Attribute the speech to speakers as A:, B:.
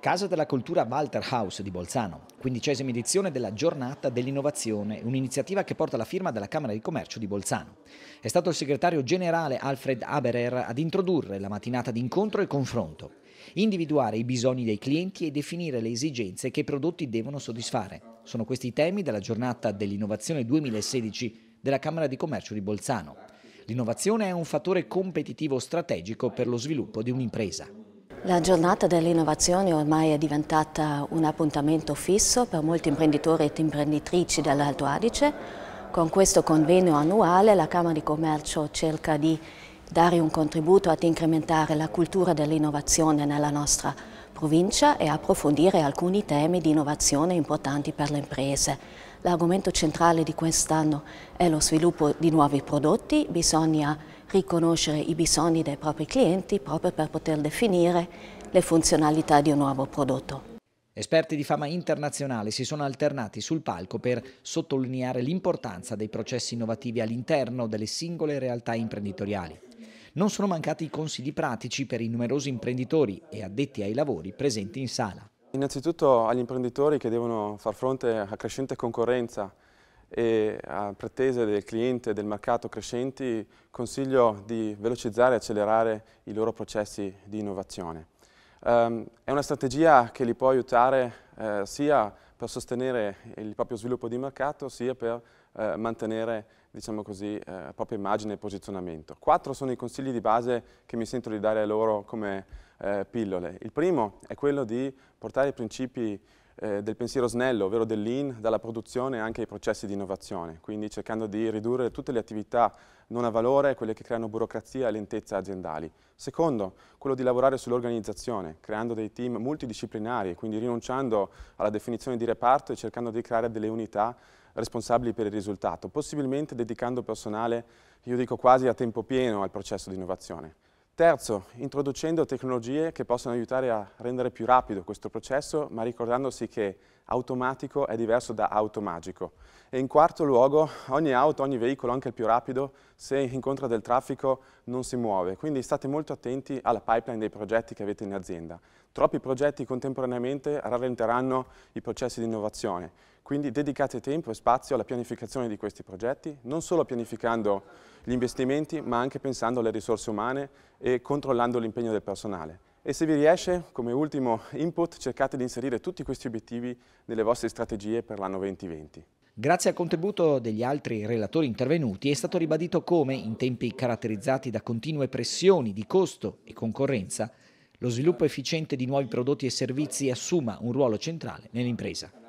A: Casa della Cultura Walter House di Bolzano, quindicesima edizione della Giornata dell'Innovazione, un'iniziativa che porta la firma della Camera di Commercio di Bolzano. È stato il segretario generale Alfred Haberer ad introdurre la mattinata di incontro e confronto, individuare i bisogni dei clienti e definire le esigenze che i prodotti devono soddisfare. Sono questi i temi della Giornata dell'Innovazione 2016 della Camera di Commercio di Bolzano. L'innovazione è un fattore competitivo strategico per lo sviluppo di un'impresa.
B: La giornata dell'innovazione ormai è diventata un appuntamento fisso per molti imprenditori e imprenditrici dell'Alto Adige. Con questo convegno annuale la Camera di Commercio cerca di dare un contributo ad incrementare la cultura dell'innovazione nella nostra provincia e approfondire alcuni temi di innovazione importanti per le imprese. L'argomento centrale di quest'anno è lo sviluppo di nuovi prodotti, bisogna riconoscere i bisogni dei propri clienti proprio per poter definire le funzionalità di un nuovo prodotto.
A: Esperti di fama internazionale si sono alternati sul palco per sottolineare l'importanza dei processi innovativi all'interno delle singole realtà imprenditoriali. Non sono mancati i consigli pratici per i numerosi imprenditori e addetti ai lavori presenti in sala.
C: Innanzitutto agli imprenditori che devono far fronte a crescente concorrenza e a pretese del cliente e del mercato crescenti consiglio di velocizzare e accelerare i loro processi di innovazione. Um, è una strategia che li può aiutare eh, sia per sostenere il proprio sviluppo di mercato sia per eh, mantenere diciamo così, eh, la propria immagine e posizionamento. Quattro sono i consigli di base che mi sento di dare a loro come eh, pillole. Il primo è quello di portare i principi eh, del pensiero snello, ovvero del lean, dalla produzione anche ai processi di innovazione, quindi cercando di ridurre tutte le attività non a valore, quelle che creano burocrazia e lentezza aziendali. Secondo, quello di lavorare sull'organizzazione, creando dei team multidisciplinari, quindi rinunciando alla definizione di reparto e cercando di creare delle unità responsabili per il risultato, possibilmente dedicando personale, io dico quasi a tempo pieno al processo di innovazione. Terzo, introducendo tecnologie che possono aiutare a rendere più rapido questo processo, ma ricordandosi che automatico è diverso da automagico. E in quarto luogo, ogni auto, ogni veicolo, anche il più rapido, se incontra del traffico non si muove, quindi state molto attenti alla pipeline dei progetti che avete in azienda. Troppi progetti contemporaneamente rallenteranno i processi di innovazione, quindi dedicate tempo e spazio alla pianificazione di questi progetti, non solo pianificando gli investimenti, ma anche pensando alle risorse umane e controllando l'impegno del personale. E se vi riesce, come ultimo input, cercate di inserire tutti questi obiettivi nelle vostre strategie per l'anno 2020.
A: Grazie al contributo degli altri relatori intervenuti è stato ribadito come, in tempi caratterizzati da continue pressioni di costo e concorrenza, lo sviluppo efficiente di nuovi prodotti e servizi assuma un ruolo centrale nell'impresa.